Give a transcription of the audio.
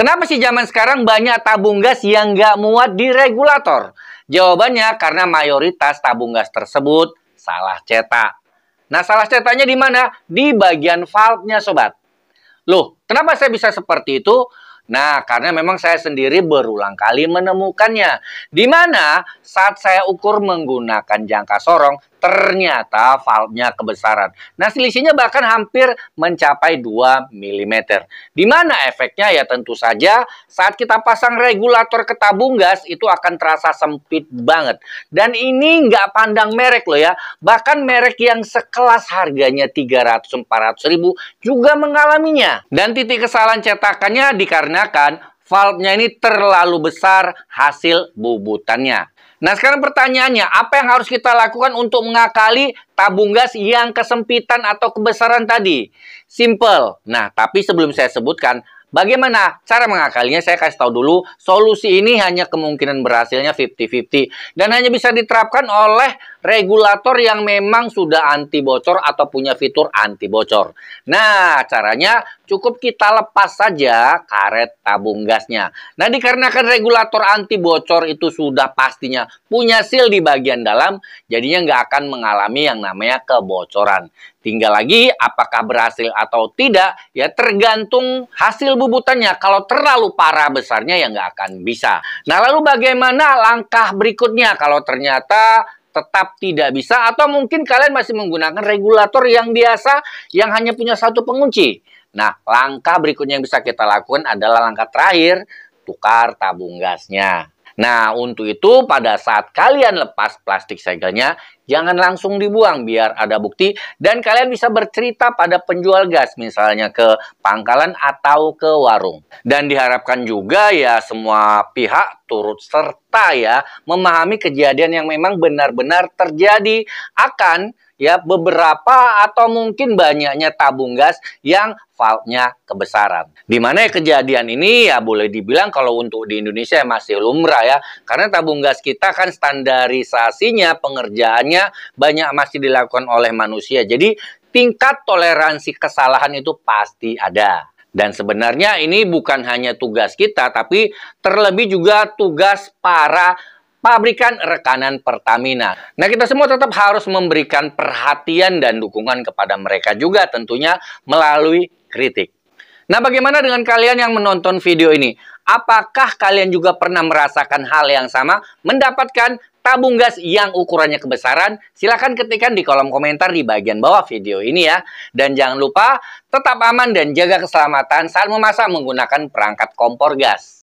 Kenapa sih zaman sekarang banyak tabung gas yang nggak muat di regulator? Jawabannya karena mayoritas tabung gas tersebut salah cetak. Nah, salah cetaknya di mana? Di bagian valve-nya, Sobat. Loh, kenapa saya bisa seperti itu? Nah, karena memang saya sendiri berulang kali menemukannya. Di mana saat saya ukur menggunakan jangka sorong, ternyata valve-nya kebesaran. Nah, selisihnya bahkan hampir mencapai 2 mm. Di mana efeknya ya tentu saja saat kita pasang regulator ke tabung gas itu akan terasa sempit banget. Dan ini nggak pandang merek loh ya. Bahkan merek yang sekelas harganya 300-400 ribu juga mengalaminya. Dan titik kesalahan cetakannya dikarenakan valve-nya ini terlalu besar hasil bubutannya. Nah, sekarang pertanyaannya, apa yang harus kita lakukan untuk mengakali tabung gas yang kesempitan atau kebesaran tadi? Simple. Nah, tapi sebelum saya sebutkan, Bagaimana cara mengakalinya? Saya kasih tahu dulu, solusi ini hanya kemungkinan berhasilnya 50-50 dan hanya bisa diterapkan oleh regulator yang memang sudah anti bocor atau punya fitur anti bocor. Nah, caranya cukup kita lepas saja karet tabung gasnya. Nah, dikarenakan regulator anti bocor itu sudah pastinya punya seal di bagian dalam, jadinya nggak akan mengalami yang namanya kebocoran. Tinggal lagi apakah berhasil atau tidak ya tergantung hasil bubutannya. Kalau terlalu parah besarnya ya nggak akan bisa. Nah lalu bagaimana langkah berikutnya kalau ternyata tetap tidak bisa atau mungkin kalian masih menggunakan regulator yang biasa yang hanya punya satu pengunci. Nah, langkah berikutnya yang bisa kita lakukan adalah langkah terakhir, tukar tabung gasnya. Nah, untuk itu pada saat kalian lepas plastik segelnya, jangan langsung dibuang biar ada bukti dan kalian bisa bercerita pada penjual gas misalnya ke pangkalan atau ke warung. Dan diharapkan juga ya semua pihak turut serta ya memahami kejadian yang memang benar-benar terjadi akan ya beberapa atau mungkin banyaknya tabung gas yang valve-nya kebesaran. Di mana kejadian ini ya boleh dibilang kalau untuk di Indonesia ya masih lumrah ya. Karena tabung gas kita kan standarisasinya, pengerjaannya banyak masih dilakukan oleh manusia. Jadi tingkat toleransi kesalahan itu pasti ada. Dan sebenarnya ini bukan hanya tugas kita, tapi terlebih juga tugas para pabrikan rekanan Pertamina. Nah, kita semua tetap harus memberikan perhatian dan dukungan kepada mereka juga tentunya melalui kritik. Nah, bagaimana dengan kalian yang menonton video ini? Apakah kalian juga pernah merasakan hal yang sama? Mendapatkan tabung gas yang ukurannya kebesaran, silahkan ketikkan di kolom komentar di bagian bawah video ini ya. Dan jangan lupa tetap aman dan jaga keselamatan saat memasak menggunakan perangkat kompor gas.